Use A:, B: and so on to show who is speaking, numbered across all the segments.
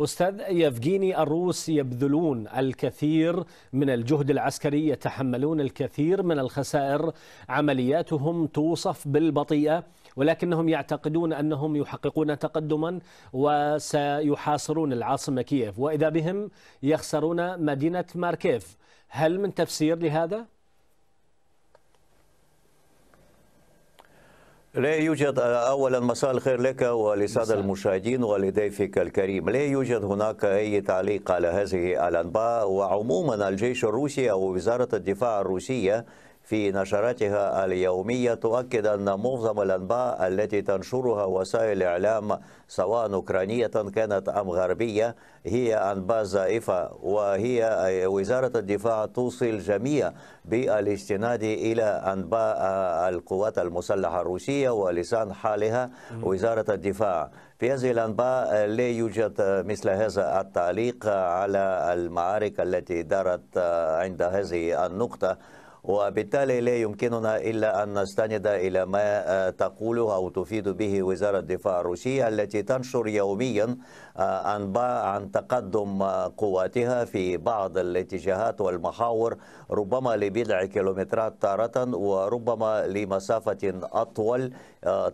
A: أستاذ يفجيني الروس يبذلون الكثير من الجهد العسكري يتحملون الكثير من الخسائر عملياتهم توصف بالبطيئة ولكنهم يعتقدون أنهم يحققون تقدما وسيحاصرون العاصمة كييف وإذا بهم يخسرون مدينة ماركيف هل من تفسير لهذا؟
B: لا يوجد آه، أولا مساء الخير لك ولسادة المشاهدين ولضيفك الكريم لا يوجد هناك أي تعليق على هذه الأنباء وعموما الجيش الروسي أو وزارة الدفاع الروسية في نشرتها اليومية تؤكد أن معظم الأنباء التي تنشرها وسائل الإعلام سواء أوكرانية كانت أم غربية هي أنباء زائفة وهي وزارة الدفاع توصي الجميع بالاستناد إلى أنباء القوات المسلحة الروسية ولسان حالها وزارة الدفاع في هذه الأنباء لا يوجد مثل هذا التعليق على المعارك التي دارت عند هذه النقطة وبالتالي لا يمكننا إلا أن نستند إلى ما آه، تقوله أو تفيد به وزارة الدفاع الروسية التي تنشر يوميا أنباء آه، عن تقدم آه، قواتها في بعض الاتجاهات والمحاور ربما لبضع كيلومترات تارة وربما لمسافة أطول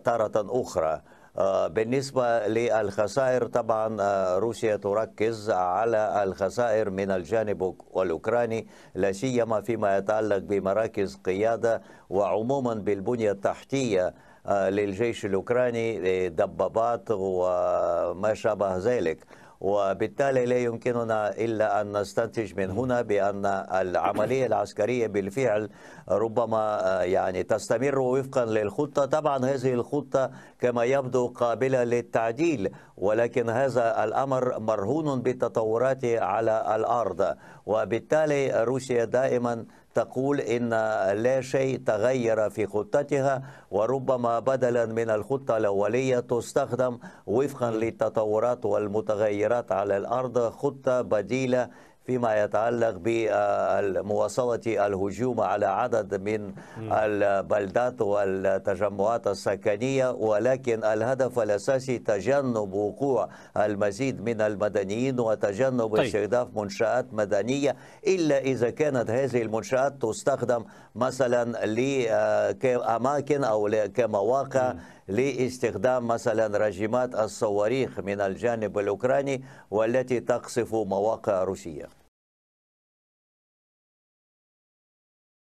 B: تارة أخرى آه، بالنسبة للخسائر طبعا آه، روسيا تركز على الخسائر من الجانب الأوكراني لا سيما فيما يتعلق بمراكز قيادة وعموما بالبنية التحتية آه، للجيش الأوكراني دبابات وما شابه ذلك وبالتالي لا يمكننا إلا أن نستنتج من هنا بأن العملية العسكرية بالفعل ربما آه، يعني تستمر وفقا للخطة طبعا هذه الخطة كما يبدو قابلة للتعديل ولكن هذا الأمر مرهون بالتطورات على الأرض وبالتالي روسيا دائما تقول إن لا شيء تغير في خطتها وربما بدلا من الخطة الأولية تستخدم وفقا للتطورات والمتغيرات على الأرض خطة بديلة فيما يتعلق بمواصلة الهجوم على عدد من البلدات والتجمعات السكنية ولكن الهدف الأساسي تجنب وقوع المزيد من المدنيين وتجنب طيب. استهداف منشآت مدنية إلا إذا كانت هذه المنشآت تستخدم مثلا لأماكن أو كمواقع لاستخدام مثلا راجمات الصواريخ من الجانب الأوكراني والتي تقصف مواقع روسية